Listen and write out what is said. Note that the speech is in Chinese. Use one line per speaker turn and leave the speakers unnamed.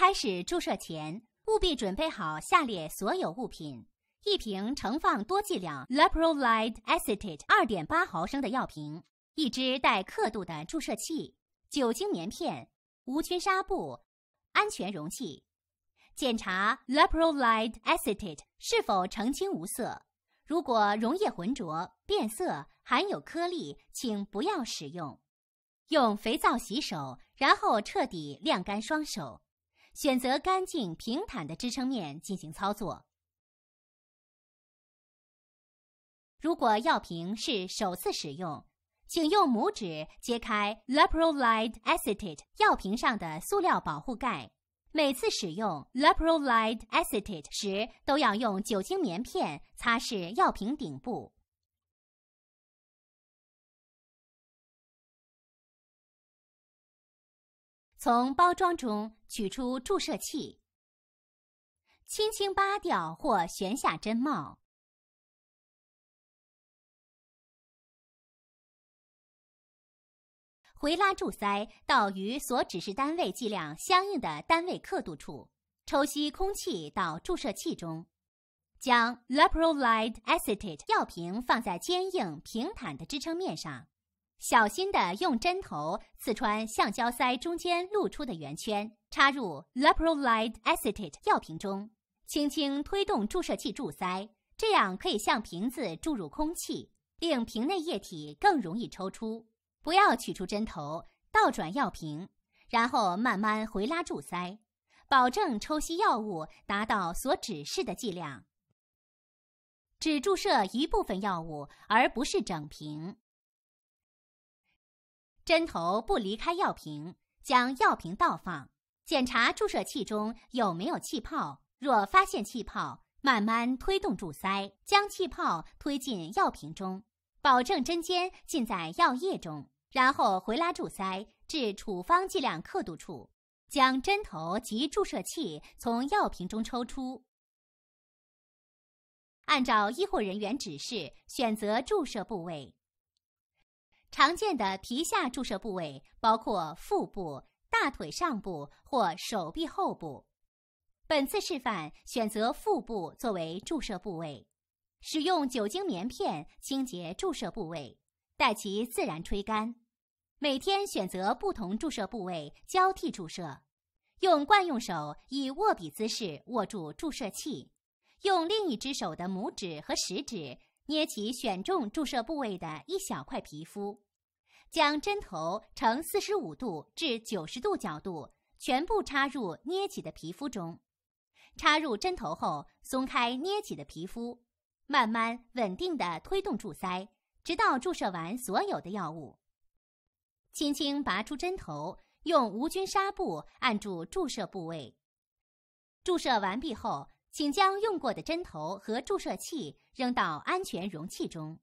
开始注射前，务必准备好下列所有物品：一瓶盛放多剂量 leprolid acetate 二点八毫升的药瓶，一支带刻度的注射器，酒精棉片，无菌纱布，安全容器。检查 leprolid acetate 是否澄清无色。如果溶液浑浊、变色、含有颗粒，请不要使用。用肥皂洗手，然后彻底晾干双手。选择干净、平坦的支撑面进行操作。如果药瓶是首次使用，请用拇指揭开 l a p r o l i d e Acetate 药瓶上的塑料保护盖。每次使用 l a p r o l i d e Acetate 时，都要用酒精棉片擦拭药瓶顶部。
从包装中取出注射器，轻轻扒掉或旋下针帽，
回拉柱塞到与所指示单位剂量相应的单位刻度处，抽吸空气到注射器中，将 l a p r o l i d e acetate 药瓶放在坚硬平坦的支撑面上。小心地用针头刺穿橡胶塞中间露出的圆圈，插入 l e p r o l i d e Acetate 药瓶中。轻轻推动注射器注塞，这样可以向瓶子注入空气，令瓶内液体更容易抽出。不要取出针头，倒转药瓶，然后慢慢回拉注塞，保证抽吸药物达到所指示的剂量。只注射一部分药物，而不是整瓶。针头不离开药瓶，将药瓶倒放，检查注射器中有没有气泡。若发现气泡，慢慢推动柱塞，将气泡推进药瓶中，保证针尖浸在药液中。然后回拉柱塞至处方剂量刻度处，将针头及注射器从药瓶中抽出。按照医护人员指示，选择注射部位。常见的皮下注射部位包括腹部、大腿上部或手臂后部。本次示范选择腹部作为注射部位，使用酒精棉片清洁注射部位，待其自然吹干。每天选择不同注射部位交替注射。用惯用手以握笔姿势握住注射器，用另一只手的拇指和食指。捏起选中注射部位的一小块皮肤，将针头呈45度至90度角度全部插入捏起的皮肤中。插入针头后，松开捏起的皮肤，慢慢稳定的推动柱塞，直到注射完所有的药物。轻轻拔出针头，用无菌纱布按住注射部位。注射完毕后。请将用过的针头和注射器扔到安全容器中。